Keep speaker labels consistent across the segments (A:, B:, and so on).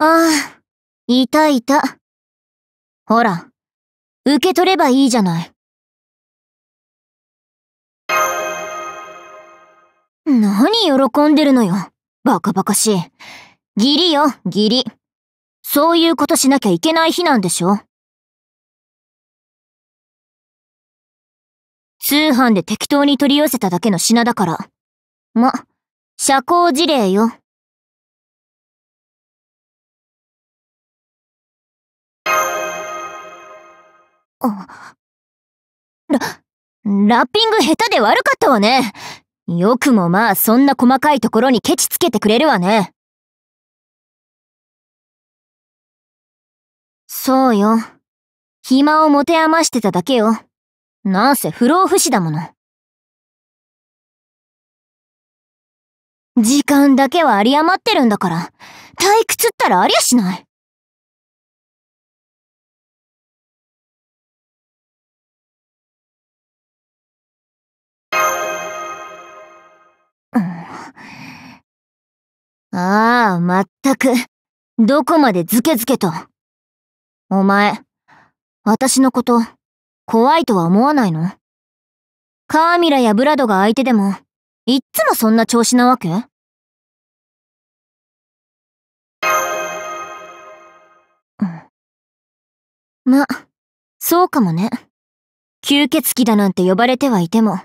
A: ああ、いたいた。ほら、受け取ればいいじゃない。何喜んでるのよ。バカバカしい。義理よ、義理。そういうことしなきゃいけない日なんでしょ通販で適当に取り寄せただけの品だから。ま、社交辞令よ。あラ、ラッピング下手で悪かったわね。よくもまあそんな細かいところにケチつけてくれるわね。そうよ。暇を持て余してただけよ。なんせ不老不死だもの。時間だけは有り余ってるんだから、退屈ったらありゃしない。ああ、まったく。どこまでズケズケと。お前、私のこと、怖いとは思わないのカーミラやブラドが相手でも、いっつもそんな調子なわけま、そうかもね。吸血鬼だなんて呼ばれてはいても、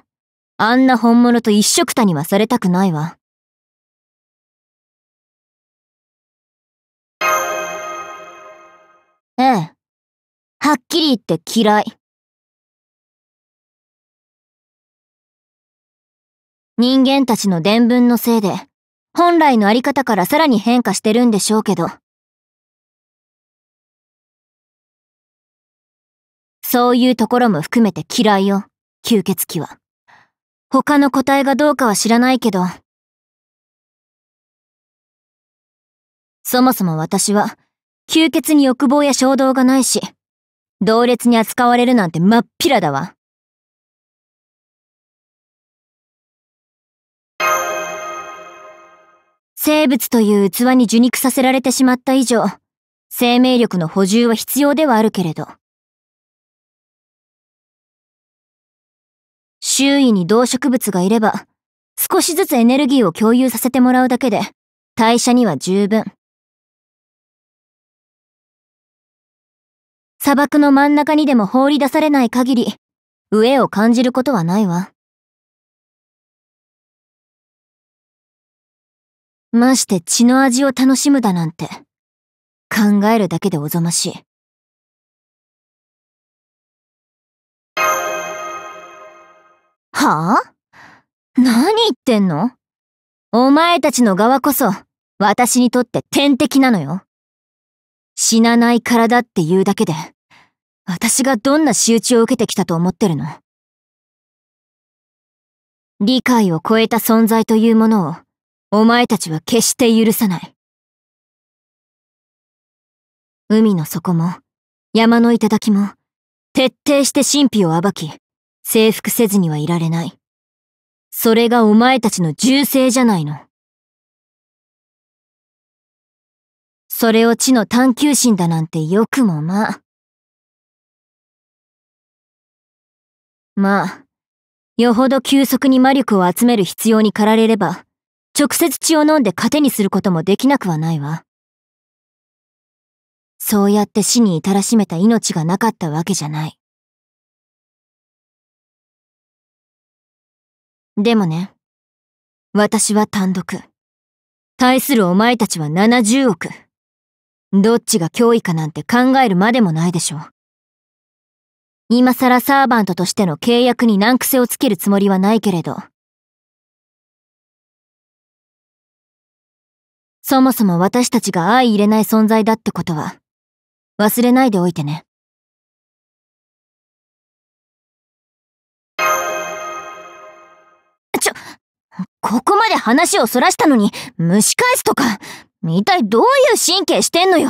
A: あんな本物と一緒くたにはされたくないわ。はっきり言って嫌い。人間たちの伝聞のせいで、本来のあり方からさらに変化してるんでしょうけど。そういうところも含めて嫌いよ、吸血鬼は。他の個体がどうかは知らないけど。そもそも私は、吸血に欲望や衝動がないし、同列に扱われるなんてまっぴらだわ。
B: 生物という器に受肉させられてしまった以上、生命力の補充
A: は必要ではあるけれど。周囲に動植物がいれば、少しずつエネルギーを共有させてもらうだけで、代謝には十分。砂漠の真ん中にでも放り出されない限り、飢えを感じることはないわ。まして血の味を楽しむだなんて、考えるだけでおぞましい。はあ何言ってんのお前たちの
B: 側こそ、私にとって天敵なのよ。死なない体っていうだけで、私がどんな仕打ちを受けてきたと思ってるの
A: 理解を超えた存在というものを、お前たちは決して許さない。海の底も、山の頂も、徹底して神秘を暴き、征服せずにはいられない。それがお前たちの銃声じゃないの。それを地の探求心だなんてよくもまあ。まあ、よほど急速に魔力を集める必要に駆られれば、直接血を飲んで糧にすることもできなくはないわ。そうやって死に至らしめた命がなかったわけじゃない。でもね、私は単独。対するお前たちは70億。どっちが脅威かなんて考えるまでもないでしょう。今更サーバントとしての契約に難癖をつけるつもりはないけれど。そもそも私たちが相入れない存在だってことは、忘れないでおいてね。ちょ、ここまで話をそらしたのに、蒸し返すとか。一体どういう神経してんのよ